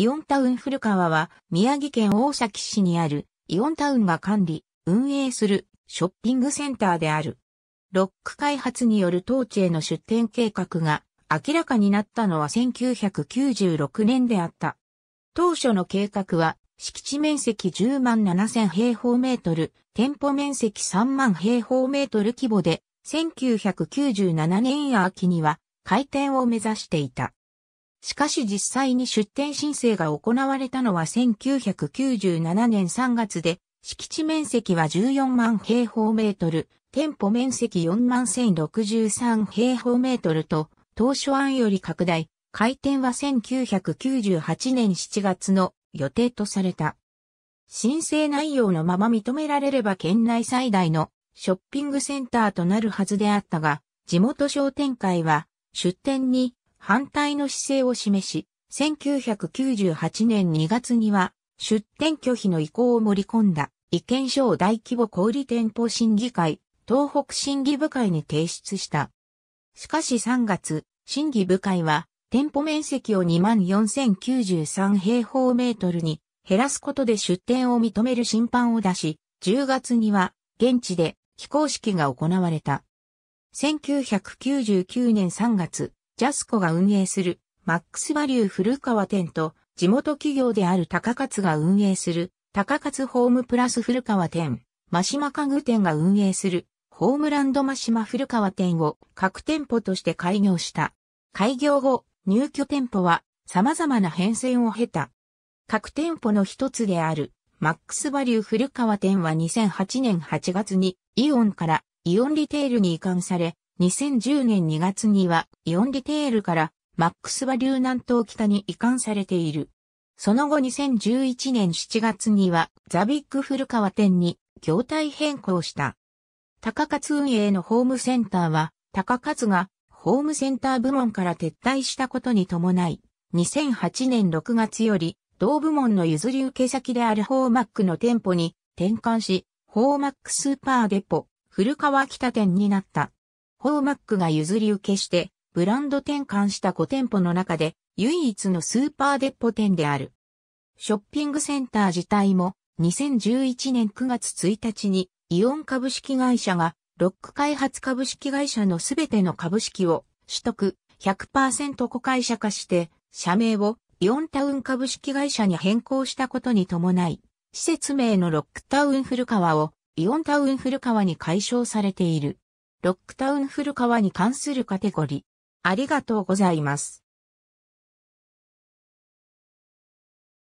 イオンタウン古川は宮城県大崎市にあるイオンタウンが管理、運営するショッピングセンターである。ロック開発による当地への出店計画が明らかになったのは1996年であった。当初の計画は敷地面積10万7000平方メートル、店舗面積3万平方メートル規模で1997年秋には開店を目指していた。しかし実際に出店申請が行われたのは1997年3月で、敷地面積は14万平方メートル、店舗面積4万1063平方メートルと、当初案より拡大、開店は1998年7月の予定とされた。申請内容のまま認められれば県内最大のショッピングセンターとなるはずであったが、地元商店会は出店に反対の姿勢を示し、1998年2月には出店拒否の意向を盛り込んだ意見書を大規模小売店舗審議会、東北審議部会に提出した。しかし3月、審議部会は店舗面積を24,093平方メートルに減らすことで出店を認める審判を出し、10月には現地で非公式が行われた。1999年3月、ジャスコが運営するマックスバリュー古川店と地元企業である高勝が運営する高勝ホームプラス古川店、真島家具店が運営するホームランド真島古川店を各店舗として開業した。開業後、入居店舗は様々な変遷を経た。各店舗の一つであるマックスバリュー古川店は2008年8月にイオンからイオンリテールに移管され、2010年2月にはイオンリテールからマックスバ流南東北に移管されている。その後2011年7月にはザビッグ古川店に業態変更した。高勝運営のホームセンターは高勝がホームセンター部門から撤退したことに伴い、2008年6月より同部門の譲り受け先であるホーマックの店舗に転換し、ホーマックスーパーデポ古川北店になった。ホーマックが譲り受けして、ブランド転換した5店舗の中で、唯一のスーパーデッポ店である。ショッピングセンター自体も、2011年9月1日に、イオン株式会社が、ロック開発株式会社のすべての株式を取得100%子会社化して、社名をイオンタウン株式会社に変更したことに伴い、施設名のロックタウン古川をイオンタウン古川に解消されている。ロックタウン古川に関するカテゴリー。ありがとうございます。